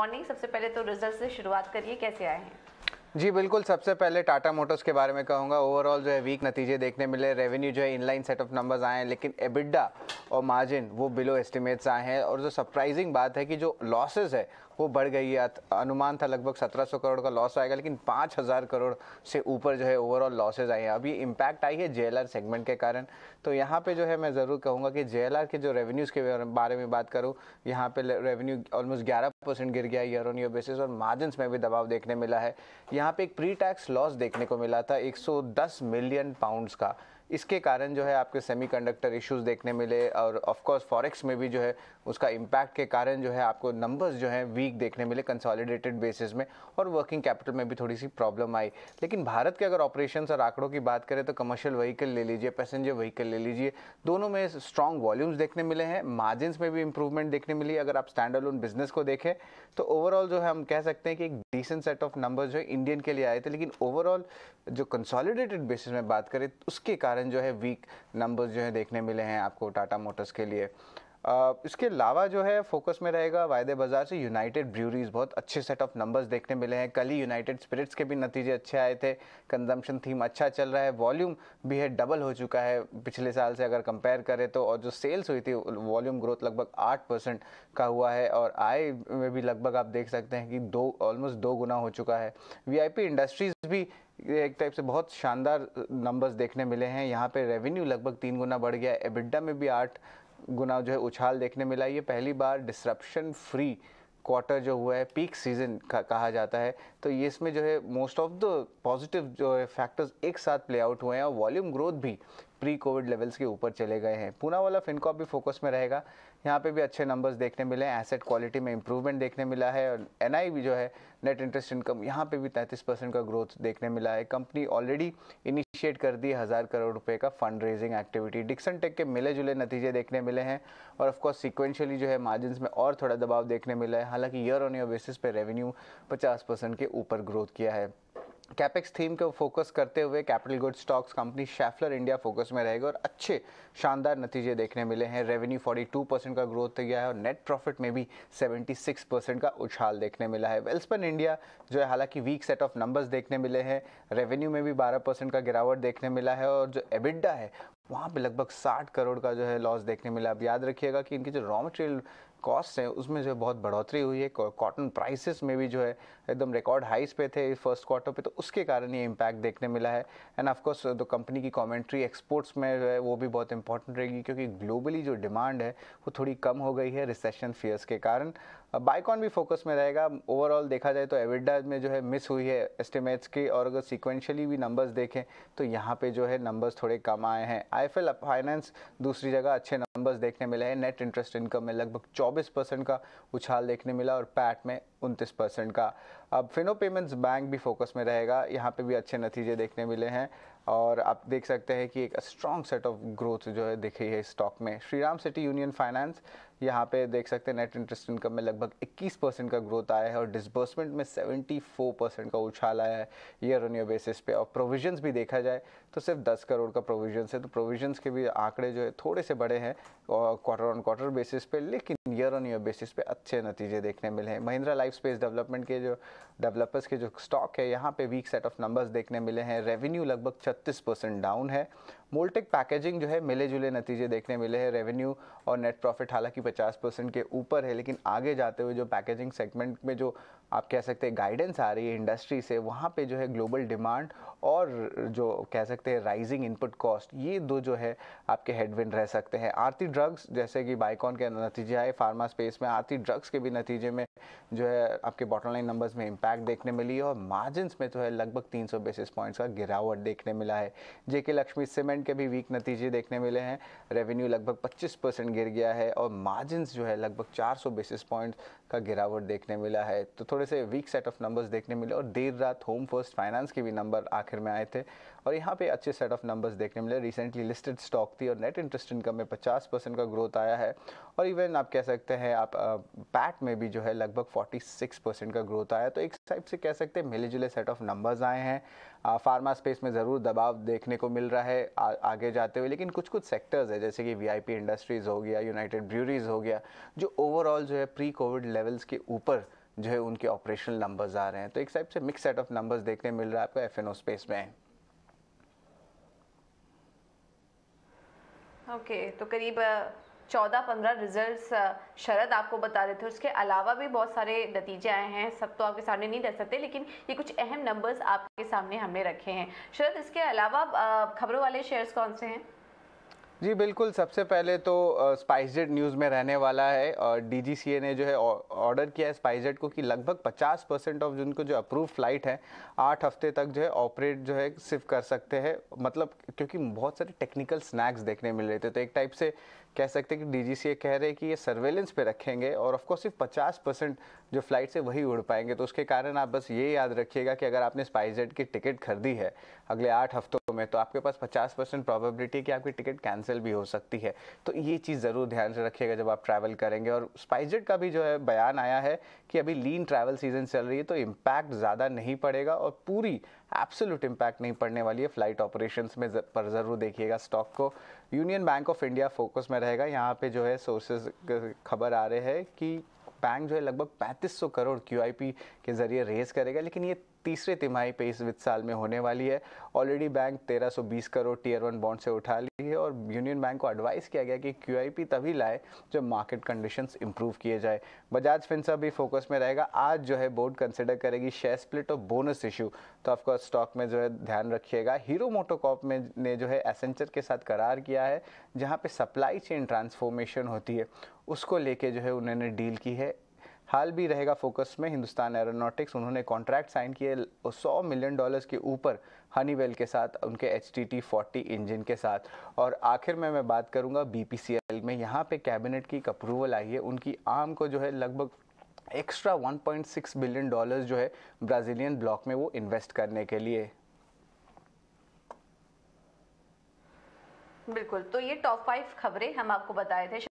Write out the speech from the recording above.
morning सबसे पहले तो रिजल्ट से शुरुआत करिए कैसे आए हैं जी बिल्कुल सबसे पहले टाटा मोटर्स के बारे में कहूँगा ओवरऑल जो है वीक नतीजे देखने मिले रेवेन्यू जो है इनलाइन सेट ऑफ नंबर्स आए हैं लेकिन एबिडा और मार्जिन वो बिलो एस्टिमेट्स आए हैं और जो सरप्राइजिंग बात है कि जो लॉसेस है वो बढ़ गई है अनुमान था लगभग 1700 करोड़ का लॉस आएगा लेकिन 5000 करोड़ से ऊपर जो है ओवरऑल लॉसेज आए हैं अभी इम्पैक्ट आई है जे सेगमेंट के कारण तो यहाँ पे जो है मैं ज़रूर कहूँगा कि जे के जो रेवेन्यूज़ के बारे में बात करूँ यहाँ पे रेवेन्यू ऑलमोस्ट ग्यारह परसेंट गिर गया ईयर ऑन ईयर बेसिस और मार्जिन में भी दबाव देखने मिला है यहाँ पर एक प्री टैक्स लॉस देखने को मिला था एक मिलियन पाउंड्स का इसके कारण जो है आपके सेमीकंडक्टर इश्यूज देखने मिले और ऑफ कोर्स फॉरेक्स में भी जो है उसका इम्पैक्ट के कारण जो है आपको नंबर्स जो है वीक देखने मिले कंसॉलिडेटेड बेसिस में और वर्किंग कैपिटल में भी थोड़ी सी प्रॉब्लम आई लेकिन भारत के अगर ऑपरेशन और आंकड़ों की बात करें तो कमर्शियल व्हीकल ले लीजिए पैसेंजर व्हीकल ले लीजिए दोनों में स्ट्रॉन्ग वॉल्यूम्स देखने मिले हैं मार्जिन में भी इंप्रूवमेंट देखने मिली अगर आप स्टैंड अलोन बिजनेस को देखें तो ओवरऑल जो है हम कह सकते हैं कि एक डिसेंट सेट ऑफ नंबर्स जो है इंडियन के लिए आए थे लेकिन ओवरऑल जो कंसॉलिडेटेड बेसिस में बात करें उसके कारण कारण जो है वीक नंबर्स जो है देखने मिले हैं आपको टाटा मोटर्स के लिए इसके अलावा जो है फोकस में रहेगा वायदे बाज़ार से यूनाइटेड ब्रूरीज बहुत अच्छे सेट ऑफ नंबर्स देखने मिले हैं कल ही यूनाइटेड स्पिरिट्स के भी नतीजे अच्छे आए थे कंजम्पशन थीम अच्छा चल रहा है वॉल्यूम भी है डबल हो चुका है पिछले साल से अगर कंपेयर करें तो और जो सेल्स हुई थी वॉल्यूम ग्रोथ लगभग आठ परसेंट का हुआ है और आय में भी लगभग आप देख सकते हैं कि दो ऑलमोस्ट दो गुना हो चुका है वी इंडस्ट्रीज़ भी एक टाइप से बहुत शानदार नंबर्स देखने मिले हैं यहाँ पे रेवेन्यू लगभग तीन गुना बढ़ गया एबिडा में भी आठ गुना जो है उछाल देखने मिला ये पहली बार डिसरप्शन फ्री क्वार्टर जो हुआ है पीक सीजन का कहा जाता है तो ये इसमें जो है मोस्ट ऑफ द पॉजिटिव जो है फैक्टर्स एक साथ प्ले आउट हुए हैं और वॉल्यूम ग्रोथ भी प्री कोविड लेवल्स के ऊपर चले गए हैं पूना वाला फिनकॉप भी फोकस में रहेगा यहाँ पे भी अच्छे नंबर्स देखने मिले हैं एसेट क्वालिटी में इंप्रूवमेंट देखने मिला है और एन भी जो है नेट इंटरेस्ट इनकम यहाँ पे भी 33 परसेंट का ग्रोथ देखने मिला है कंपनी ऑलरेडी इनिशिएट कर दी हज़ार करोड़ रुपए का fund raising activity Dixon Tech के मिले जुले नतीजे देखने मिले हैं और ऑफकोर्स सिक्वेंशली जो है मार्जिन में और थोड़ा दबाव देखने मिला है हालांकि ईयर ऑन ईयर बेसिस पर रेवेन्यू पचास के ऊपर ग्रोथ किया है कैपेक्स थीम को फोकस करते हुए capital good stocks company Schaeffler India focus में रहेगा और अच्छे शानदार नतीजे देखने मिले हैं रेवेन्यू 42 परसेंट का ग्रोथ गया है और नेट प्रॉफिट में भी 76 परसेंट का उछाल देखने मिला है वेल्सपन इंडिया जो है हालांकि वीक सेट ऑफ नंबर्स देखने मिले हैं रेवेन्यू में भी बारह परसेंट का गिरावट देखने मिला है और जो एबिडा है वहाँ पे लगभग 60 करोड़ का जो है लॉस देखने मिला अब याद रखिएगा कि इनकी जो रॉ मटेरियल कॉस्ट हैं उसमें जो है बहुत बढ़ोतरी हुई है कॉटन प्राइसेस में भी जो है एकदम रिकॉर्ड हाइस पे थे फर्स्ट क्वार्टर पे तो उसके कारण ये इम्पैक्ट देखने मिला है एंड कोर्स द कंपनी की कॉमेंट्री एक्सपोर्ट्स में जो है वो भी बहुत इंपॉर्टेंट रहेगी क्योंकि ग्लोबली जो डिमांड है वो थोड़ी कम हो गई है रिसेशन फियर्स के कारण बाइकॉन भी फोकस में रहेगा ओवरऑल देखा जाए तो एविडा में जो है मिस हुई है एस्टिमेट्स की और अगर सिक्वेंशली भी नंबर्स देखें तो यहाँ पर जो है नंबर्स थोड़े कम आए हैं आई फाइनेंस दूसरी जगह अच्छे नंबर्स देखने मिले हैं नेट इंटरेस्ट इनकम में लगभग 24 परसेंट का उछाल देखने मिला और पैट में उनतीस परसेंट का अब फिनो पेमेंट्स बैंक भी फोकस में रहेगा यहाँ पे भी अच्छे नतीजे देखने मिले हैं और आप देख सकते हैं कि एक स्ट्रॉन्ग सेट ऑफ ग्रोथ जो है दिख रही है स्टॉक में Shriram City Union Finance यहाँ पे देख सकते हैं नेट इंटरेस्ट इनकम में लगभग 21 परसेंट का ग्रोथ आया है और डिसबर्समेंट में 74 परसेंट का उछाल आया है ईयर ऑन ईयर बेसिस पे और प्रोविजंस भी देखा जाए तो सिर्फ 10 करोड़ का प्रोविजन है तो प्रोविजंस के भी आंकड़े जो है थोड़े से बड़े हैं क्वार्टर ऑन क्वार्टर बेसिस पे लेकिन ईयर ऑन ईयर बेसिस पे अच्छे नतीजे देखने मिले हैं महिंद्रा लाइफ स्पेस डेवलपमेंट के जो डेवलपर्स के जो स्टॉक है यहाँ पे वीक सेट ऑफ नंबर्स देखने मिले हैं रेवेन्यू लगभग छत्तीस परसेंट डाउन है मोल्टेक पैकेजिंग जो है मिले जुले नतीजे देखने मिले हैं रेवेन्यू और नेट प्रॉफिट हालांकि 50 परसेंट के ऊपर है लेकिन आगे जाते हुए जो पैकेजिंग सेगमेंट में जो आप कह सकते हैं गाइडेंस आ रही है इंडस्ट्री से वहाँ पे जो है ग्लोबल डिमांड और जो कह सकते हैं राइजिंग इनपुट कॉस्ट ये दो जो है आपके हेडविंड रह सकते हैं आरती ड्रग्स जैसे कि बाइकॉन के नतीजे आए फार्मा स्पेस में आरती ड्रग्स के भी नतीजे में जो है आपके बॉटम लाइन नंबर्स में इम्पैक्ट देखने मिली है और मार्जिन में जो तो है लगभग 300 बेसिस पॉइंट्स का गिरावट देखने मिला है जेके लक्ष्मी सीमेंट के भी वीक नतीजे देखने मिले हैं रेवेन्यू लगभग 25 परसेंट गिर गया है और मार्जिन जो है लगभग 400 बेसिस पॉइंट्स का गिरावट देखने मिला है तो थोड़े से वीक सेट ऑफ नंबर्स देखने मिले और देर रात होम फर्स्ट फाइनेंस के भी नंबर आखिर में आए थे और यहाँ पे अच्छे सेट ऑफ नंबर्स देखने मिले रिसेंटली लिस्टेड स्टॉक थी और नेट इंटरेस्ट इनकम में पचास परसेंट का ग्रोथ आया है और इवन आप कह सकते हैं आप पैट में भी जो है लगभग लगभग 46 परसेंट का ग्रोथ आया तो एक टाइप से कह सकते हैं मिले जुले सेट ऑफ नंबर्स आए हैं फार्मा स्पेस में ज़रूर दबाव देखने को मिल रहा है आ, आगे जाते हुए लेकिन कुछ कुछ सेक्टर्स है जैसे कि वी इंडस्ट्रीज़ हो गया यूनाइटेड ब्रूरीज़ हो गया जो ओवरऑल जो है प्री कोविड लेवल्स के ऊपर जो है उनके ऑपरेशनल नंबर्स आ रहे हैं तो एक टाइप से मिक्स सेट ऑफ नंबर्स देखने मिल रहा है आपका एफ स्पेस में ओके okay, तो करीब चौदह पंद्रह रिजल्ट शरद आपको बता रहे थे उसके अलावा भी बहुत सारे नतीजे आए हैं सब तो आपके सामने नहीं रह सकते लेकिन ये कुछ अहम नंबर्स आपके सामने हमने रखे हैं शरद इसके अलावा खबरों वाले शेयर्स कौन से हैं जी बिल्कुल सबसे पहले तो स्पाइसजेट न्यूज़ में रहने वाला है और डीजीसीए ने जो है ऑर्डर किया है स्पाइसजेट को कि लगभग 50 परसेंट ऑफ जिनको जो अप्रूव फ्लाइट है आठ हफ्ते तक जो है ऑपरेट जो है सिर्फ कर सकते हैं मतलब क्योंकि बहुत सारे टेक्निकल स्नैक्स देखने मिल रहे थे तो एक टाइप से कह सकते हैं कि डीजीसीए कह रहे हैं कि ये सर्वेलेंस पे रखेंगे और ऑफ कोर्स सिर्फ 50 परसेंट जो फ्लाइट से वही उड़ पाएंगे तो उसके कारण आप बस ये याद रखिएगा कि अगर आपने स्पाइसजेट की टिकट खरीदी है अगले आठ हफ्तों को तो में तो आपके पास 50 परसेंट है कि आपकी टिकट कैंसिल भी हो सकती है तो ये चीज़ ज़रूर ध्यान से रखिएगा जब आप ट्रैवल करेंगे और स्पाइसजेट का भी जो है बयान आया है कि अभी लीन ट्रैवल सीजन चल रही है तो इम्पैक्ट ज़्यादा नहीं पड़ेगा और पूरी एब्सोल्यूट इम्पैक्ट नहीं पड़ने वाली है फ्लाइट ऑपरेशन में पर ज़रूर देखिएगा स्टॉक को Union Bank of India focus में रहेगा यहाँ पे जो है सोर्सेज खबर आ रहे हैं कि बैंक जो है लगभग 3500 करोड़ क्यू के ज़रिए रेज करेगा लेकिन ये तीसरे तिमाही पे इस वित्त साल में होने वाली है already bank 1320 crore tier one bond से उठा ली है और यूनियन बैंक को एडवाइस किया गया कि क्यू तभी लाए जब मार्केट कंडीशंस इंप्रूव किए जाए बजाज फिनसा भी फोकस में रहेगा आज जो है बोर्ड कंसिडर करेगी शेयर स्प्लिट और बोनस इशू तो आपको स्टॉक में जो है ध्यान रखिएगा हीरो मोटोकॉप में ने जो है एसेंचर के साथ करार किया है जहाँ पर सप्लाई चेन ट्रांसफॉर्मेशन होती है उसको लेके जो है उन्होंने डील की है हाल भी रहेगा फोकस में हिंदुस्तान एरोनॉटिक्स उन्होंने कॉन्ट्रैक्ट साइन किए और मिलियन डॉलर्स के ऊपर हनीवेल के साथ उनके H T T forty engine के साथ और आखिर में मैं बात करूंगा बी पी सी एल में यहाँ पे कैबिनेट की एक अप्रूवल आई है उनकी आम को जो है लगभग एक्स्ट्रा 1.6 बिलियन डॉलर्स जो है ब्राज़ीलियन ब्लॉक में वो इन्वेस्ट करने के लिए बिल्कुल तो ये टॉप फाइव खबरें हम आपको बताए थे